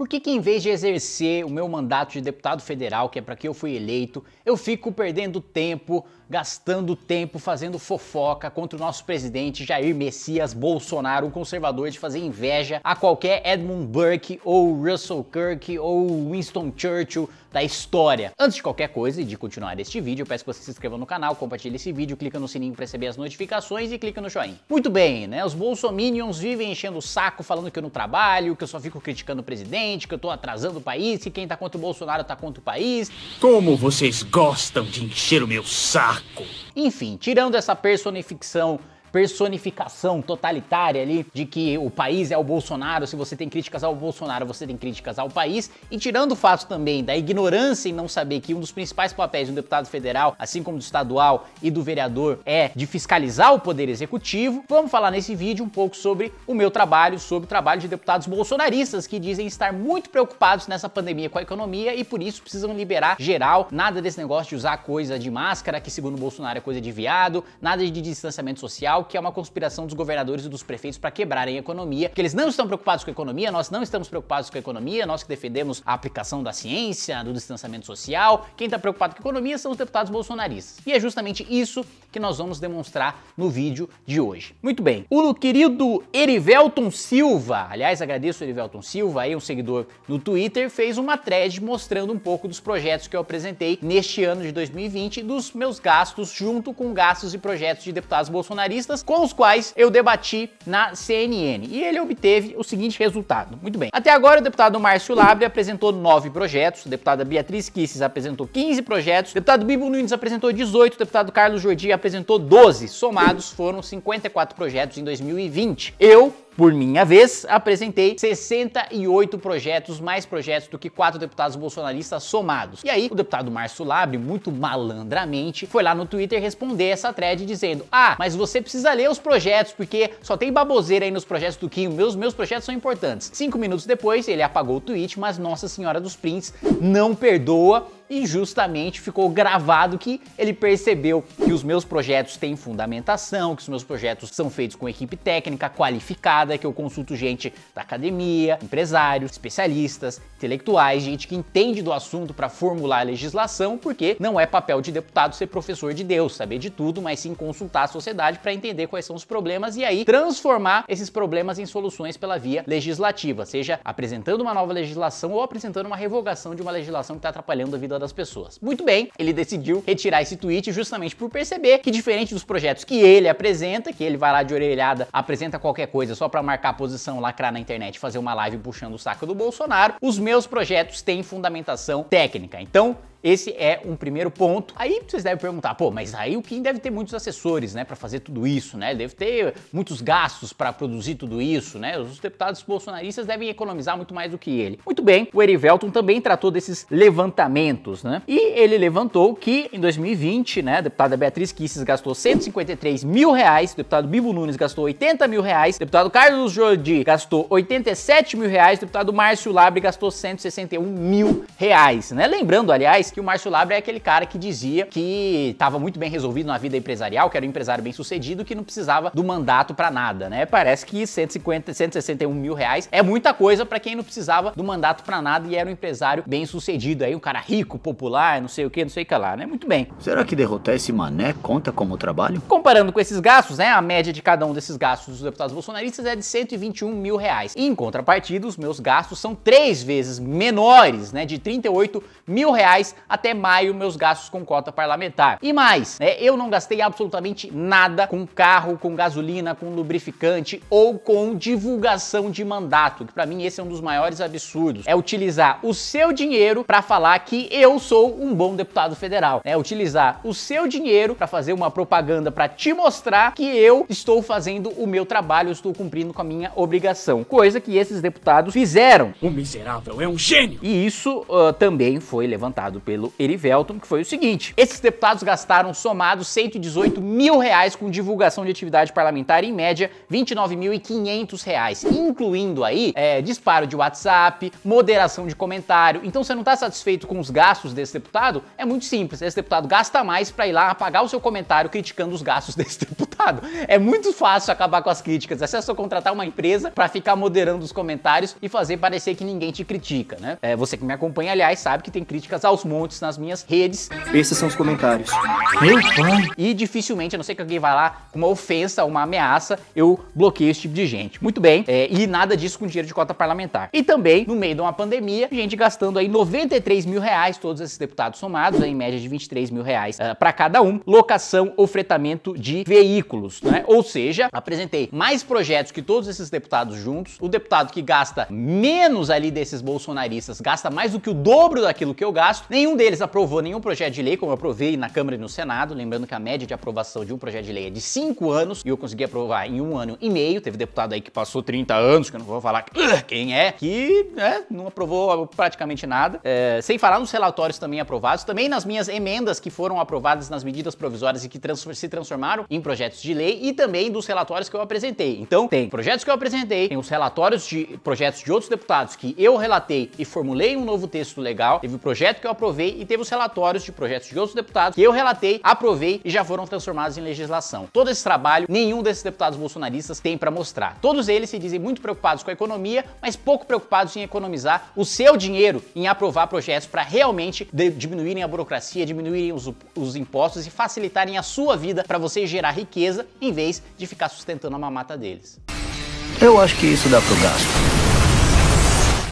Por que, que em vez de exercer o meu mandato de deputado federal, que é para que eu fui eleito, eu fico perdendo tempo, gastando tempo fazendo fofoca contra o nosso presidente Jair Messias Bolsonaro, o conservador de fazer inveja a qualquer Edmund Burke ou Russell Kirk ou Winston Churchill da história? Antes de qualquer coisa e de continuar este vídeo, eu peço que você se inscreva no canal, compartilhe esse vídeo, clica no sininho para receber as notificações e clica no joinha. Muito bem, né? Os bolsominions vivem enchendo o saco falando que eu não trabalho, que eu só fico criticando o presidente, gente, que eu tô atrasando o país, que quem tá contra o Bolsonaro tá contra o país. Como vocês gostam de encher o meu saco! Enfim, tirando essa personificação personificação totalitária ali de que o país é o Bolsonaro, se você tem críticas ao Bolsonaro, você tem críticas ao país, e tirando o fato também da ignorância em não saber que um dos principais papéis um deputado federal, assim como do estadual e do vereador, é de fiscalizar o poder executivo, vamos falar nesse vídeo um pouco sobre o meu trabalho, sobre o trabalho de deputados bolsonaristas que dizem estar muito preocupados nessa pandemia com a economia e por isso precisam liberar geral, nada desse negócio de usar coisa de máscara, que segundo Bolsonaro é coisa de viado, nada de distanciamento social, Federal, que é uma conspiração dos governadores e dos prefeitos para quebrarem a economia, porque eles não estão preocupados com a economia, nós não estamos preocupados com a economia, nós que defendemos a aplicação da ciência, do distanciamento social, quem está preocupado com a economia são os deputados bolsonaristas. E é justamente isso que nós vamos demonstrar no vídeo de hoje. Muito bem, o querido Erivelton Silva, aliás, agradeço o Erivelton Silva, aí um seguidor no Twitter, fez uma thread mostrando um pouco dos projetos que eu apresentei neste ano de 2020, dos meus gastos junto com gastos e projetos de deputados bolsonaristas com os quais eu debati na CNN. E ele obteve o seguinte resultado. Muito bem. Até agora, o deputado Márcio Labre apresentou nove projetos, a deputada Beatriz Kisses apresentou 15 projetos, o deputado Bibo Nunes apresentou 18, o deputado Carlos Jordi apresentou 12. Somados foram 54 projetos em 2020. Eu por minha vez, apresentei 68 projetos, mais projetos do que quatro deputados bolsonaristas somados. E aí, o deputado Márcio Labre, muito malandramente, foi lá no Twitter responder essa thread dizendo: Ah, mas você precisa ler os projetos, porque só tem baboseira aí nos projetos do Kim, meus, meus projetos são importantes. Cinco minutos depois, ele apagou o tweet, mas Nossa Senhora dos Prints não perdoa e justamente ficou gravado que ele percebeu que os meus projetos têm fundamentação, que os meus projetos são feitos com equipe técnica qualificada, que eu consulto gente da academia, empresários, especialistas, intelectuais, gente que entende do assunto para formular a legislação, porque não é papel de deputado ser professor de Deus, saber de tudo, mas sim consultar a sociedade para entender quais são os problemas e aí transformar esses problemas em soluções pela via legislativa, seja apresentando uma nova legislação ou apresentando uma revogação de uma legislação que está atrapalhando a vida das pessoas. Muito bem, ele decidiu retirar esse tweet justamente por perceber que diferente dos projetos que ele apresenta, que ele vai lá de orelhada, apresenta qualquer coisa só para marcar posição, lacrar na internet, fazer uma live puxando o saco do Bolsonaro, os meus projetos têm fundamentação técnica. Então, esse é um primeiro ponto. Aí vocês devem perguntar, pô, mas aí o Kim deve ter muitos assessores, né, para fazer tudo isso, né? Deve ter muitos gastos para produzir tudo isso, né? Os deputados bolsonaristas devem economizar muito mais do que ele. Muito bem, o Erivelton também tratou desses levantamentos, né? E ele levantou que em 2020, né, a deputada Beatriz Kisses gastou 153 mil reais, o deputado Bibo Nunes gastou 80 mil reais, o deputado Carlos Jordi gastou 87 mil reais, o deputado Márcio Labre gastou 161 mil reais, né? Lembrando, aliás, que o Márcio Labra é aquele cara que dizia que estava muito bem resolvido na vida empresarial, que era um empresário bem sucedido, que não precisava do mandato para nada, né? Parece que 150, 161 mil reais é muita coisa para quem não precisava do mandato para nada e era um empresário bem sucedido, aí um cara rico, popular, não sei o que, não sei o que lá, né? Muito bem. Será que derrotar esse mané conta como trabalho? Comparando com esses gastos, né? A média de cada um desses gastos dos deputados bolsonaristas é de 121 mil reais. Em contrapartida, os meus gastos são três vezes menores, né? De 38 mil reais até maio meus gastos com cota parlamentar. E mais, né, eu não gastei absolutamente nada com carro, com gasolina, com lubrificante ou com divulgação de mandato, que para mim esse é um dos maiores absurdos. É utilizar o seu dinheiro para falar que eu sou um bom deputado federal. É utilizar o seu dinheiro para fazer uma propaganda para te mostrar que eu estou fazendo o meu trabalho, estou cumprindo com a minha obrigação, coisa que esses deputados fizeram. O miserável é um gênio. E isso uh, também foi levantado pelo Erivelton, que foi o seguinte. Esses deputados gastaram somados 118 mil reais com divulgação de atividade parlamentar, em média 29.500 reais, incluindo aí é, disparo de WhatsApp, moderação de comentário. Então você não está satisfeito com os gastos desse deputado? É muito simples, esse deputado gasta mais para ir lá apagar o seu comentário criticando os gastos desse deputado. É muito fácil acabar com as críticas, é só contratar uma empresa para ficar moderando os comentários e fazer parecer que ninguém te critica, né? É, você que me acompanha, aliás, sabe que tem críticas aos montes fontes nas minhas redes. Esses são os comentários. Meu pai! E dificilmente, a não ser que alguém vá lá com uma ofensa, uma ameaça, eu bloqueio esse tipo de gente. Muito bem, é, e nada disso com dinheiro de cota parlamentar. E também, no meio de uma pandemia, gente gastando aí 93 mil reais, todos esses deputados somados, em média de 23 mil reais uh, ah, para cada um, locação ou fretamento de veículos, né? Ou seja, apresentei mais projetos que todos esses deputados juntos, o deputado que gasta menos ali desses bolsonaristas gasta mais do que o dobro daquilo que eu gasto, nenhum Nenhum deles aprovou nenhum projeto de lei, como eu aprovei na Câmara e no Senado. Lembrando que a média de aprovação de um projeto de lei é de 5 anos, e eu consegui aprovar em um ano e meio. Teve deputado aí que passou 30 anos, que eu não vou falar quem é, que né, não aprovou praticamente nada. É, sem falar nos relatórios também aprovados, também nas minhas emendas que foram aprovadas nas medidas provisórias e que trans se transformaram em projetos de lei, e também dos relatórios que eu apresentei. Então, tem projetos que eu apresentei, tem os relatórios de projetos de outros deputados que eu relatei e formulei um novo texto legal, teve o projeto que eu aprovei aprovei e teve os relatórios de projetos de outros deputados que eu relatei, aprovei e já foram transformados em legislação. Todo esse trabalho, nenhum desses deputados bolsonaristas tem para mostrar. Todos eles se dizem muito preocupados com a economia, mas pouco preocupados em economizar o seu dinheiro em aprovar projetos para realmente diminuírem a burocracia, diminuírem os, os impostos e facilitarem a sua vida para você gerar riqueza em vez de ficar sustentando a mamata deles. Eu acho que isso dá pro gasto.